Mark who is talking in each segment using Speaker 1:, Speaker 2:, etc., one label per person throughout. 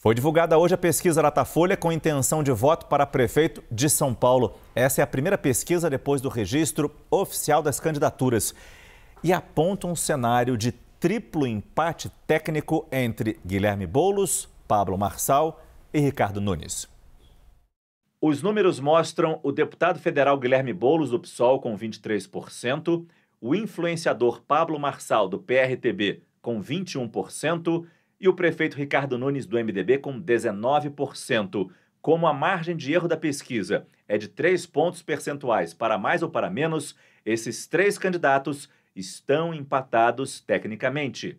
Speaker 1: Foi divulgada hoje a pesquisa Datafolha com intenção de voto para prefeito de São Paulo. Essa é a primeira pesquisa depois do registro oficial das candidaturas. E aponta um cenário de triplo empate técnico entre Guilherme Boulos, Pablo Marçal e Ricardo Nunes. Os números mostram o deputado federal Guilherme Boulos do PSOL com 23%, o influenciador Pablo Marçal do PRTB com 21% e o prefeito Ricardo Nunes do MDB com 19%. Como a margem de erro da pesquisa é de 3 pontos percentuais para mais ou para menos, esses três candidatos estão empatados tecnicamente.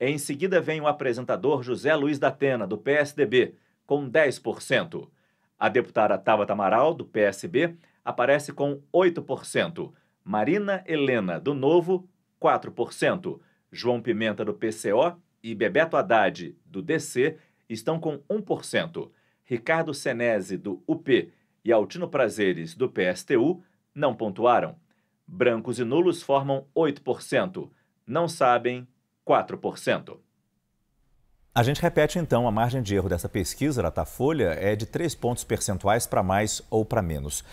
Speaker 1: Em seguida vem o apresentador José Luiz da Atena, do PSDB, com 10%. A deputada Tabata Amaral, do PSB, aparece com 8%. Marina Helena, do Novo, 4%. João Pimenta, do PCO, e Bebeto Haddad, do DC, estão com 1%. Ricardo Senese, do UP, e Altino Prazeres, do PSTU, não pontuaram. Brancos e nulos formam 8%, não sabem 4%. A gente repete então, a margem de erro dessa pesquisa da tá Folha é de 3 pontos percentuais para mais ou para menos.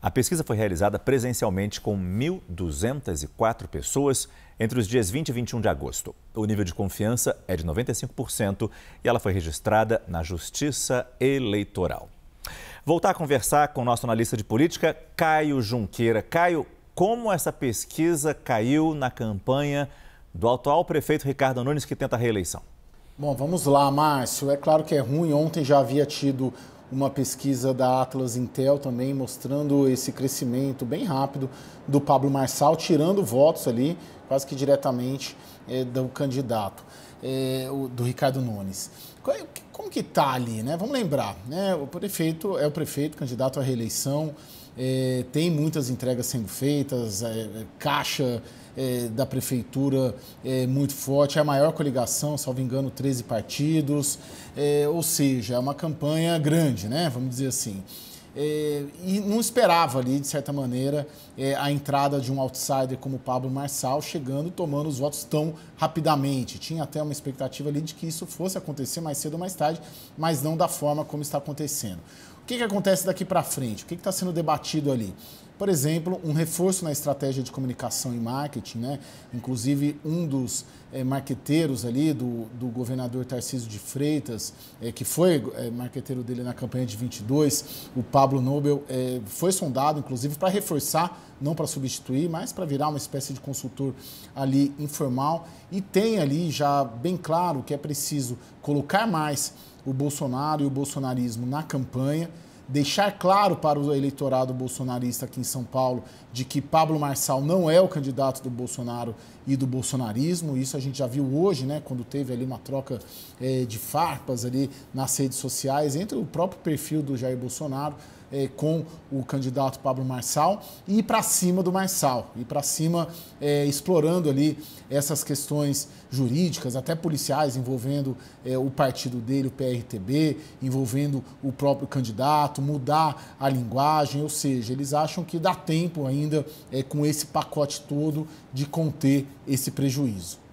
Speaker 1: A pesquisa foi realizada presencialmente com 1.204 pessoas entre os dias 20 e 21 de agosto. O nível de confiança é de 95% e ela foi registrada na Justiça Eleitoral. Voltar a conversar com o nosso analista de política, Caio Junqueira. Caio, como essa pesquisa caiu na campanha do atual prefeito Ricardo Nunes, que tenta a reeleição?
Speaker 2: Bom, vamos lá, Márcio. É claro que é ruim. Ontem já havia tido uma pesquisa da Atlas Intel também mostrando esse crescimento bem rápido do Pablo Marçal, tirando votos ali quase que diretamente é, do candidato é, o, do Ricardo Nunes. É, como que está ali, né? Vamos lembrar, né? O prefeito é o prefeito, candidato à reeleição, é, tem muitas entregas sendo feitas, é, é caixa é, da prefeitura é muito forte, é a maior coligação, salvo engano, 13 partidos, ou seja, é uma campanha grande, né? Vamos dizer assim. É, e não esperava ali, de certa maneira, é, a entrada de um outsider como Pablo Marçal chegando tomando os votos tão rapidamente. Tinha até uma expectativa ali de que isso fosse acontecer mais cedo ou mais tarde, mas não da forma como está acontecendo. O que, que acontece daqui para frente? O que está sendo debatido ali? Por exemplo, um reforço na estratégia de comunicação e marketing, né? Inclusive, um dos é, marqueteiros ali do, do governador Tarcísio de Freitas, é, que foi é, marqueteiro dele na campanha de 22, o Pablo Pablo Nobel é, foi sondado, inclusive, para reforçar, não para substituir, mas para virar uma espécie de consultor ali informal. E tem ali já bem claro que é preciso colocar mais o Bolsonaro e o bolsonarismo na campanha deixar claro para o eleitorado bolsonarista aqui em São Paulo de que Pablo Marçal não é o candidato do Bolsonaro e do bolsonarismo. Isso a gente já viu hoje, né, quando teve ali uma troca é, de farpas ali nas redes sociais entre o próprio perfil do Jair Bolsonaro é, com o candidato Pablo Marçal e ir para cima do Marçal, ir para cima é, explorando ali essas questões jurídicas, até policiais envolvendo é, o partido dele, o PRTB, envolvendo o próprio candidato, mudar a linguagem, ou seja, eles acham que dá tempo ainda com esse pacote todo de conter esse prejuízo.